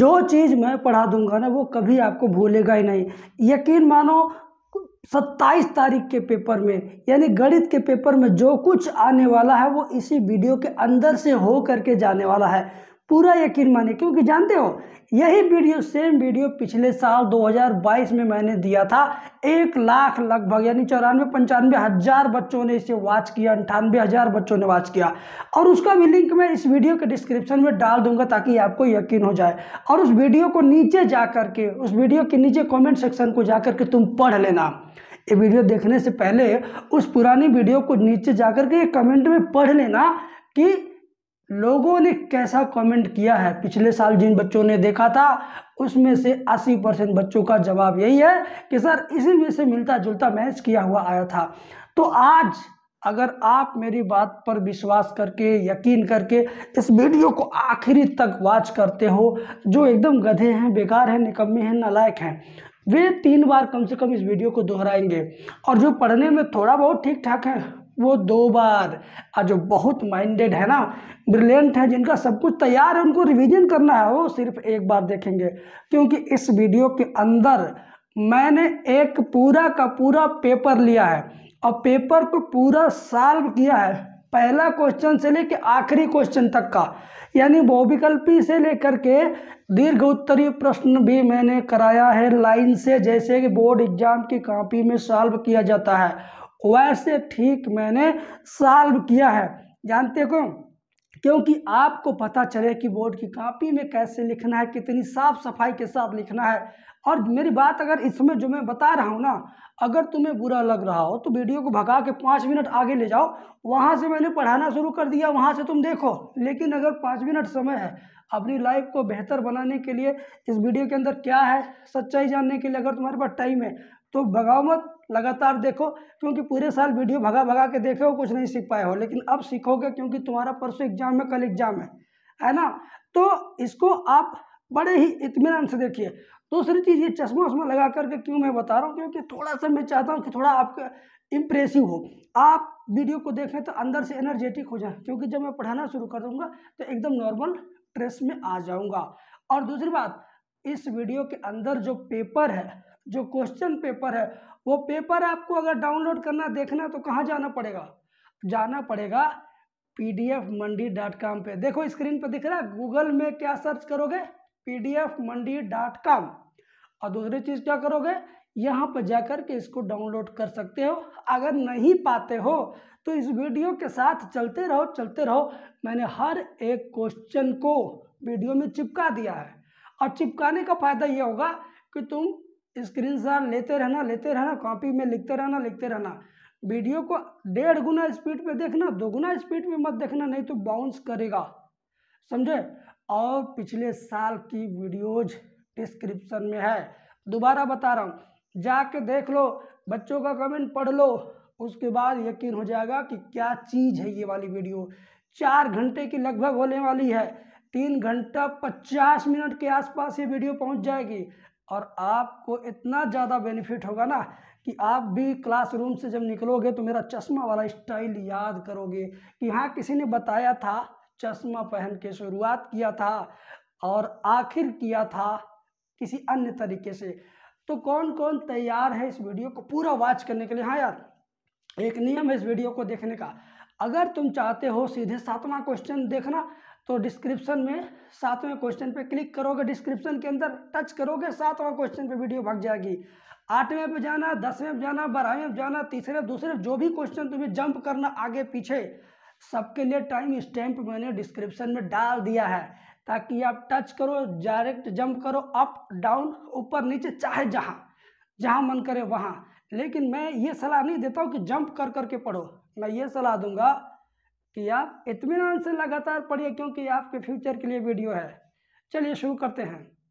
जो चीज़ मैं पढ़ा दूंगा ना वो कभी आपको भूलेगा ही नहीं यकीन मानो सत्ताईस तारीख के पेपर में यानी गणित के पेपर में जो कुछ आने वाला है वो इसी वीडियो के अंदर से हो करके जाने वाला है पूरा यकीन माने क्योंकि जानते हो यही वीडियो सेम वीडियो पिछले साल 2022 में मैंने दिया था एक लाख लगभग यानी चौरानवे पंचानवे हज़ार बच्चों ने इसे वॉच किया अंठानवे हज़ार बच्चों ने वॉच किया और उसका भी लिंक मैं इस वीडियो के डिस्क्रिप्शन में डाल दूंगा ताकि आपको यकीन हो जाए और उस वीडियो को नीचे जा करके उस वीडियो के नीचे कॉमेंट सेक्शन को जा करके तुम पढ़ लेना ये वीडियो देखने से पहले उस पुरानी वीडियो को नीचे जा करके कमेंट में पढ़ लेना कि लोगों ने कैसा कमेंट किया है पिछले साल जिन बच्चों ने देखा था उसमें से 80 परसेंट बच्चों का जवाब यही है कि सर इसी में से मिलता जुलता मैच किया हुआ आया था तो आज अगर आप मेरी बात पर विश्वास करके यकीन करके इस वीडियो को आखिरी तक वॉच करते हो जो एकदम गधे हैं बेकार हैं निकम्मे हैं नालायक हैं वे तीन बार कम से कम इस वीडियो को दोहराएंगे और जो पढ़ने में थोड़ा बहुत ठीक ठाक है वो दो बार और जो बहुत माइंडेड है ना ब्रिलियंट है जिनका सब कुछ तैयार है उनको रिवीजन करना है वो सिर्फ एक बार देखेंगे क्योंकि इस वीडियो के अंदर मैंने एक पूरा का पूरा पेपर लिया है और पेपर को पूरा सॉल्व किया है पहला क्वेश्चन से लेकर आखिरी क्वेश्चन तक का यानी बहुविकल्पी से लेकर के दीर्घ उत्तरीय प्रश्न भी मैंने कराया है लाइन से जैसे कि बोर्ड एग्जाम की कॉपी में सॉल्व किया जाता है वैसे ठीक मैंने सॉल्व किया है जानते को क्योंकि आपको पता चले कि बोर्ड की कॉपी में कैसे लिखना है कितनी साफ सफाई के साथ लिखना है और मेरी बात अगर इसमें जो मैं बता रहा हूँ ना अगर तुम्हें बुरा लग रहा हो तो वीडियो को भगा के पाँच मिनट आगे ले जाओ वहाँ से मैंने पढ़ाना शुरू कर दिया वहाँ से तुम देखो लेकिन अगर पाँच मिनट समय है अपनी लाइफ को बेहतर बनाने के लिए इस वीडियो के अंदर क्या है सच्चाई जानने के लिए अगर तुम्हारे पास टाइम है तो भगाओ मत लगातार देखो क्योंकि पूरे साल वीडियो भगा भगा के देखे हो कुछ नहीं सीख पाए हो लेकिन अब सीखोगे क्योंकि तुम्हारा परसों एग्जाम है कल एग्जाम है है ना तो इसको आप बड़े ही इतमान से देखिए दूसरी चीज़ ये चश्मा उश्मा लगा करके क्यों मैं बता रहा हूँ क्योंकि थोड़ा सा मैं चाहता हूँ कि थोड़ा आपका इम्प्रेसिव हो आप वीडियो को देखें तो अंदर से एनर्जेटिक हो जाए क्योंकि जब मैं पढ़ाना शुरू कर दूँगा तो एकदम नॉर्मल ड्रेस में आ जाऊँगा और दूसरी बात इस वीडियो के अंदर जो पेपर है जो क्वेश्चन पेपर है वो पेपर आपको अगर डाउनलोड करना देखना तो कहाँ जाना पड़ेगा जाना पड़ेगा P D F Mandi dot com पर देखो स्क्रीन पर दिख रहा है गूगल में क्या सर्च करोगे P D F Mandi dot com और दूसरी चीज़ क्या करोगे यहाँ पर जाकर के इसको डाउनलोड कर सकते हो अगर नहीं पाते हो तो इस वीडियो के साथ चलते रहो चलते रहो मैंने हर एक क्वेश्चन को वीडियो में चिपका दिया है और चिपकाने का फ़ायदा ये होगा कि तुम स्क्रीनशॉट लेते रहना लेते रहना कॉपी में लिखते रहना लिखते रहना वीडियो को डेढ़ गुना स्पीड पे देखना दो गुना स्पीड पे मत देखना नहीं तो बाउंस करेगा समझे और पिछले साल की वीडियोज डिस्क्रिप्शन में है दोबारा बता रहा हूँ जाके देख लो बच्चों का कमेंट पढ़ लो उसके बाद यकीन हो जाएगा कि क्या चीज़ है ये वाली वीडियो चार घंटे की लगभग होने वाली है तीन घंटा पचास मिनट के आसपास ये वीडियो पहुंच जाएगी और आपको इतना ज़्यादा बेनिफिट होगा ना कि आप भी क्लासरूम से जब निकलोगे तो मेरा चश्मा वाला स्टाइल याद करोगे कि हाँ किसी ने बताया था चश्मा पहन के शुरुआत किया था और आखिर किया था किसी अन्य तरीके से तो कौन कौन तैयार है इस वीडियो को पूरा वॉच करने के लिए हाँ यार एक नियम है इस वीडियो को देखने का अगर तुम चाहते हो सीधे सातवां क्वेश्चन देखना तो डिस्क्रिप्शन में सातवें क्वेश्चन पे क्लिक करोगे डिस्क्रिप्शन के अंदर टच करोगे सातवां क्वेश्चन पे वीडियो भाग जाएगी आठवें पे जाना दसवें पे जाना बारहवें पे जाना तीसरे दूसरे जो भी क्वेश्चन तुम्हें जंप करना आगे पीछे सबके लिए टाइम स्टैम्प मैंने डिस्क्रिप्शन में डाल दिया है ताकि आप टच करो डायरेक्ट जंप करो अप डाउन ऊपर नीचे चाहे जहाँ जहाँ मन करे वहाँ लेकिन मैं ये सलाह नहीं देता हूँ कि जंप कर करके पढ़ो मैं ये सलाह दूंगा कि आप इतमान से लगातार पढ़िए क्योंकि आपके फ्यूचर के लिए वीडियो है चलिए शुरू करते हैं